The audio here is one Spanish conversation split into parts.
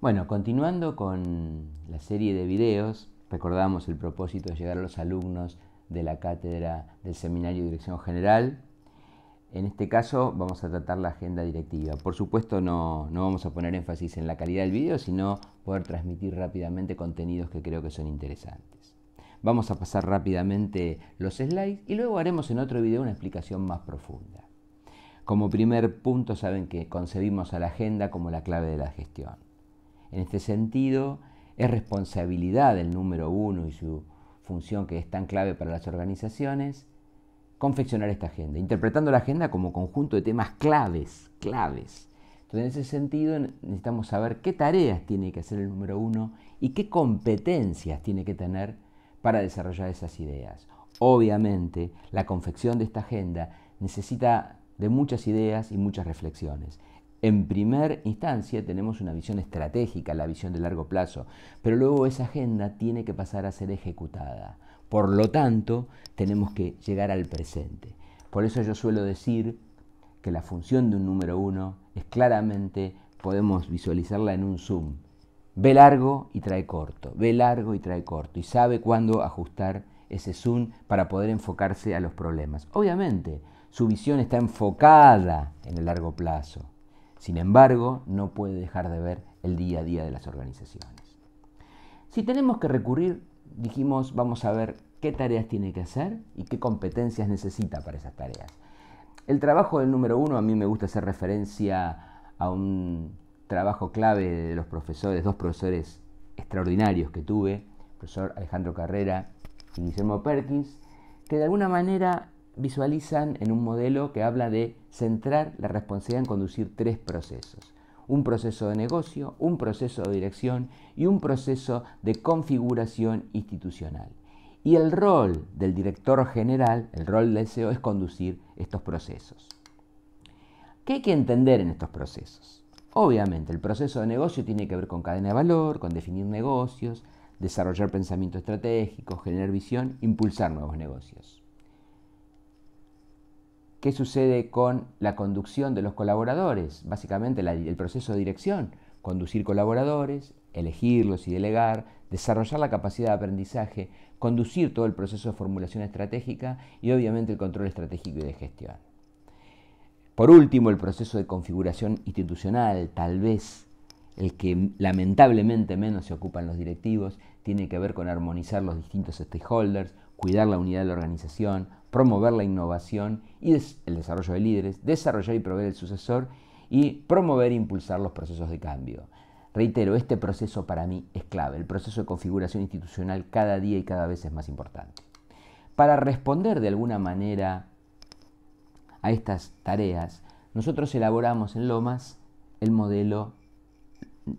Bueno, continuando con la serie de videos, recordamos el propósito de llegar a los alumnos de la cátedra del Seminario de Dirección General. En este caso vamos a tratar la agenda directiva. Por supuesto no, vamos a poner énfasis en la calidad del video, sino poder transmitir rápidamente contenidos que creo que son interesantes. Vamos a pasar rápidamente los slides y luego haremos en otro video una explicación más profunda. Como primer punto saben que concebimos a la agenda como la clave de la gestión. En este sentido, es responsabilidad del número uno y su función que es tan clave para las organizaciones, confeccionar esta agenda, interpretando la agenda como conjunto de temas claves, claves. Entonces, en ese sentido, necesitamos saber qué tareas tiene que hacer el número uno y qué competencias tiene que tener para desarrollar esas ideas. Obviamente, la confección de esta agenda necesita de muchas ideas y muchas reflexiones. En primer instancia tenemos una visión estratégica, la visión de largo plazo, pero luego esa agenda tiene que pasar a ser ejecutada. Por lo tanto, tenemos que llegar al presente. Por eso yo suelo decir que la función de un número uno es claramente, podemos visualizarla en un zoom. Ve largo y trae corto, ve largo y trae corto, y sabe cuándo ajustar ese zoom para poder enfocarse a los problemas. Obviamente, su visión está enfocada en el largo plazo sin embargo, no puede dejar de ver el día a día de las organizaciones. Si tenemos que recurrir, dijimos, vamos a ver qué tareas tiene que hacer y qué competencias necesita para esas tareas. El trabajo del número uno, a mí me gusta hacer referencia a un trabajo clave de los profesores, dos profesores extraordinarios que tuve, profesor Alejandro Carrera y Guillermo Perkins, que de alguna manera visualizan en un modelo que habla de centrar la responsabilidad en conducir tres procesos. Un proceso de negocio, un proceso de dirección y un proceso de configuración institucional. Y el rol del director general, el rol del CEO, es conducir estos procesos. ¿Qué hay que entender en estos procesos? Obviamente, el proceso de negocio tiene que ver con cadena de valor, con definir negocios, desarrollar pensamiento estratégico, generar visión, impulsar nuevos negocios. ¿Qué sucede con la conducción de los colaboradores? Básicamente el proceso de dirección, conducir colaboradores, elegirlos y delegar, desarrollar la capacidad de aprendizaje, conducir todo el proceso de formulación estratégica y obviamente el control estratégico y de gestión. Por último, el proceso de configuración institucional, tal vez el que lamentablemente menos se ocupan los directivos, tiene que ver con armonizar los distintos stakeholders, cuidar la unidad de la organización, promover la innovación y el desarrollo de líderes, desarrollar y proveer el sucesor y promover e impulsar los procesos de cambio. Reitero, este proceso para mí es clave. El proceso de configuración institucional cada día y cada vez es más importante. Para responder de alguna manera a estas tareas, nosotros elaboramos en Lomas el modelo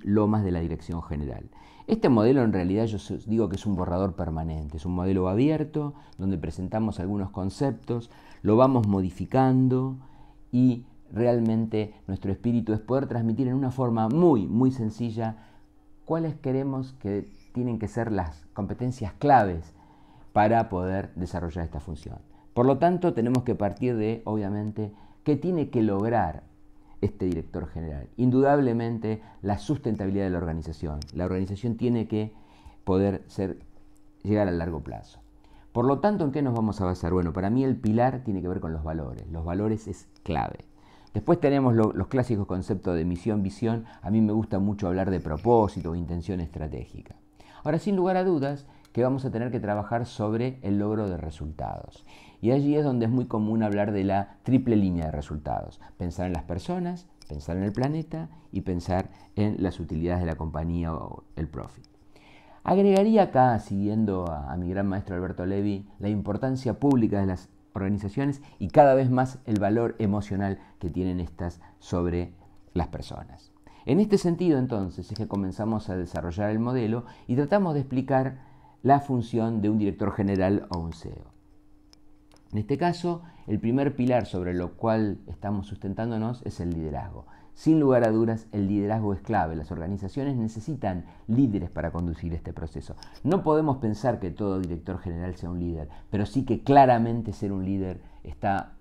Lomas de la Dirección General. Este modelo en realidad yo digo que es un borrador permanente, es un modelo abierto donde presentamos algunos conceptos, lo vamos modificando y realmente nuestro espíritu es poder transmitir en una forma muy, muy sencilla cuáles queremos que tienen que ser las competencias claves para poder desarrollar esta función. Por lo tanto, tenemos que partir de, obviamente, qué tiene que lograr este director general. Indudablemente la sustentabilidad de la organización. La organización tiene que poder ser, llegar a largo plazo. Por lo tanto, ¿en qué nos vamos a basar? Bueno, para mí el pilar tiene que ver con los valores. Los valores es clave. Después tenemos los clásicos conceptos de misión, visión. A mí me gusta mucho hablar de propósito, intención estratégica. Ahora, sin lugar a dudas, que vamos a tener que trabajar sobre el logro de resultados. Y allí es donde es muy común hablar de la triple línea de resultados. Pensar en las personas, pensar en el planeta y pensar en las utilidades de la compañía o el profit. Agregaría acá, siguiendo a, mi gran maestro Alberto Levi, la importancia pública de las organizaciones y cada vez más el valor emocional que tienen estas sobre las personas. En este sentido, entonces, es que comenzamos a desarrollar el modelo y tratamos de explicar la función de un director general o un CEO. En este caso, el primer pilar sobre lo cual estamos sustentándonos es el liderazgo. Sin lugar a dudas, el liderazgo es clave. Las organizaciones necesitan líderes para conducir este proceso. No podemos pensar que todo director general sea un líder, pero sí que claramente ser un líder está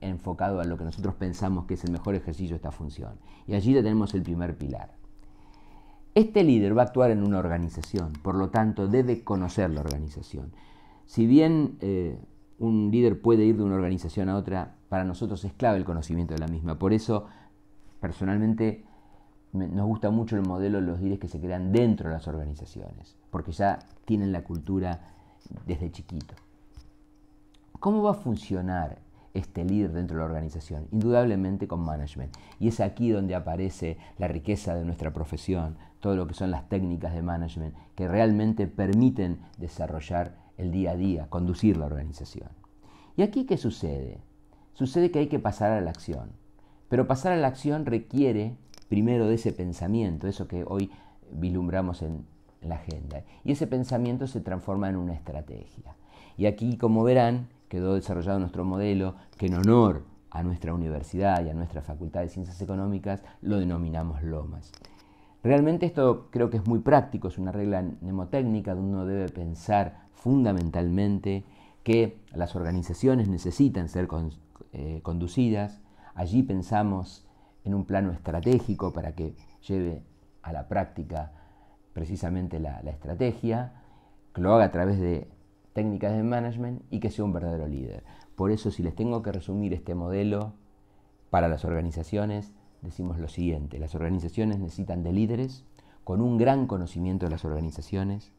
enfocado a lo que nosotros pensamos que es el mejor ejercicio de esta función. Y allí tenemos el primer pilar. Este líder va a actuar en una organización, por lo tanto debe conocer la organización. Si bien eh, un líder puede ir de una organización a otra, para nosotros es clave el conocimiento de la misma. Por eso, personalmente, nos gusta mucho el modelo de los líderes que se crean dentro de las organizaciones, porque ya tienen la cultura desde chiquito. ¿Cómo va a funcionar este líder dentro de la organización, indudablemente con management. Y es aquí donde aparece la riqueza de nuestra profesión, todo lo que son las técnicas de management que realmente permiten desarrollar el día a día, conducir la organización. ¿Y aquí qué sucede? Sucede que hay que pasar a la acción, pero pasar a la acción requiere primero de ese pensamiento, eso que hoy vislumbramos en la agenda, y ese pensamiento se transforma en una estrategia. Y aquí, como verán, quedó desarrollado nuestro modelo que en honor a nuestra universidad y a nuestra Facultad de Ciencias Económicas lo denominamos LOMAS. Realmente esto creo que es muy práctico, es una regla mnemotécnica donde uno debe pensar fundamentalmente que las organizaciones necesitan ser eh, conducidas. Allí pensamos en un plano estratégico para que lleve a la práctica precisamente la estrategia, que lo haga a través de técnicas de management y que sea un verdadero líder. Por eso si les tengo que resumir este modelo para las organizaciones, decimos lo siguiente, las organizaciones necesitan de líderes con un gran conocimiento de las organizaciones,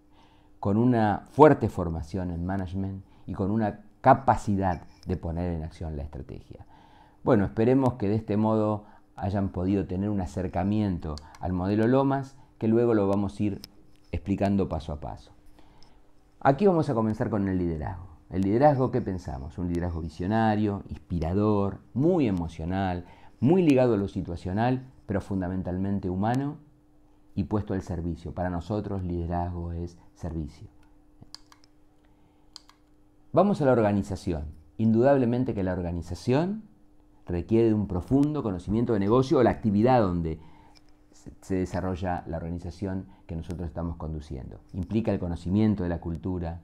con una fuerte formación en management y con una capacidad de poner en acción la estrategia. Bueno, esperemos que de este modo hayan podido tener un acercamiento al modelo Lomas, que luego lo vamos a ir explicando paso a paso. Aquí vamos a comenzar con el liderazgo. El liderazgo qué pensamos, un liderazgo visionario, inspirador, muy emocional, muy ligado a lo situacional, pero fundamentalmente humano y puesto al servicio. Para nosotros liderazgo es servicio. Vamos a la organización. Indudablemente que la organización requiere de un profundo conocimiento de negocio o la actividad donde se desarrolla la organización que nosotros estamos conduciendo. Implica el conocimiento de la cultura.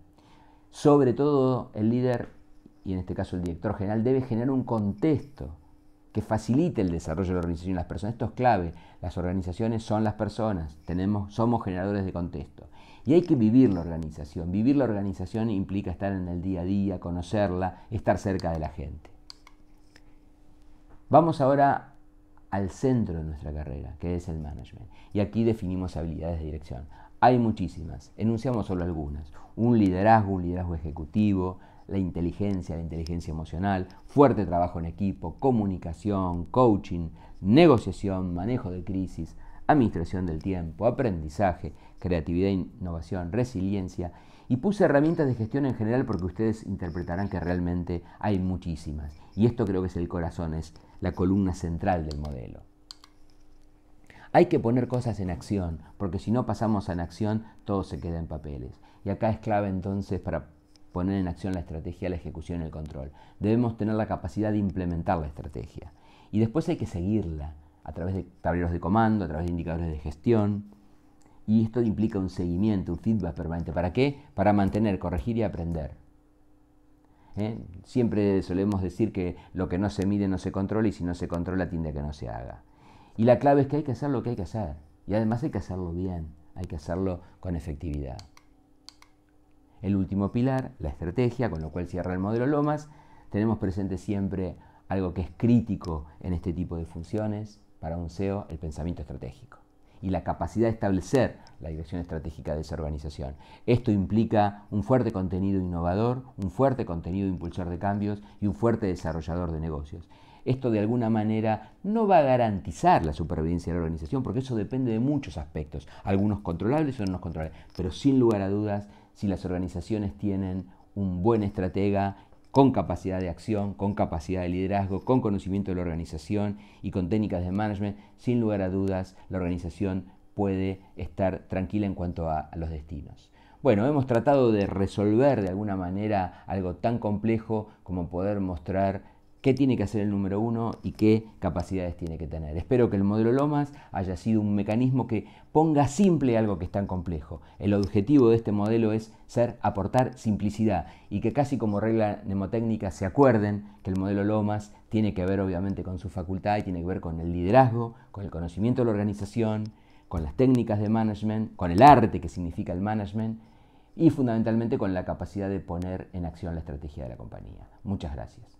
Sobre todo el líder, y en este caso el director general, debe generar un contexto que facilite el desarrollo de la organización y las personas. Esto es clave. Las organizaciones son las personas. Tenemos, somos generadores de contexto. Y hay que vivir la organización. Vivir la organización implica estar en el día a día, conocerla, estar cerca de la gente. Vamos ahora al centro de nuestra carrera, que es el management. Y aquí definimos habilidades de dirección. Hay muchísimas, enunciamos solo algunas. Un liderazgo, un liderazgo ejecutivo, la inteligencia, la inteligencia emocional, fuerte trabajo en equipo, comunicación, coaching, negociación, manejo de crisis, administración del tiempo, aprendizaje, creatividad, innovación, resiliencia. Y puse herramientas de gestión en general porque ustedes interpretarán que realmente hay muchísimas. Y esto creo que es el corazón, es la columna central del modelo. Hay que poner cosas en acción, porque si no pasamos en acción, todo se queda en papeles. Y acá es clave entonces para poner en acción la estrategia, la ejecución y el control. Debemos tener la capacidad de implementar la estrategia. Y después hay que seguirla a través de tableros de comando, a través de indicadores de gestión. Y esto implica un seguimiento, un feedback permanente. ¿Para qué? Para mantener, corregir y aprender. ¿eh? Siempre solemos decir que lo que no se mide no se controla y si no se controla tiende a que no se haga. Y la clave es que hay que hacer lo que hay que hacer. Y además hay que hacerlo bien, hay que hacerlo con efectividad. El último pilar, la estrategia, con lo cual cierra el modelo Lomas. Tenemos presente siempre algo que es crítico en este tipo de funciones para un SEO, el pensamiento estratégico y la capacidad de establecer la dirección estratégica de esa organización. Esto implica un fuerte contenido innovador, un fuerte contenido impulsor de cambios y un fuerte desarrollador de negocios. Esto de alguna manera no va a garantizar la supervivencia de la organización porque eso depende de muchos aspectos, algunos controlables y otros no controlables, pero sin lugar a dudas, si las organizaciones tienen un buen estratega con capacidad de acción, con capacidad de liderazgo, con conocimiento de la organización y con técnicas de management, sin lugar a dudas, la organización puede estar tranquila en cuanto a, los destinos. Bueno, hemos tratado de resolver de alguna manera algo tan complejo como poder mostrar qué tiene que hacer el número uno y qué capacidades tiene que tener. Espero que el modelo Lomas haya sido un mecanismo que ponga simple algo que es tan complejo. El objetivo de este modelo es ser aportar simplicidad y que casi como regla mnemotécnica se acuerden que el modelo Lomas tiene que ver obviamente con su facultad y tiene que ver con el liderazgo, con el conocimiento de la organización, con las técnicas de management, con el arte que significa el management y fundamentalmente con la capacidad de poner en acción la estrategia de la compañía. Muchas gracias.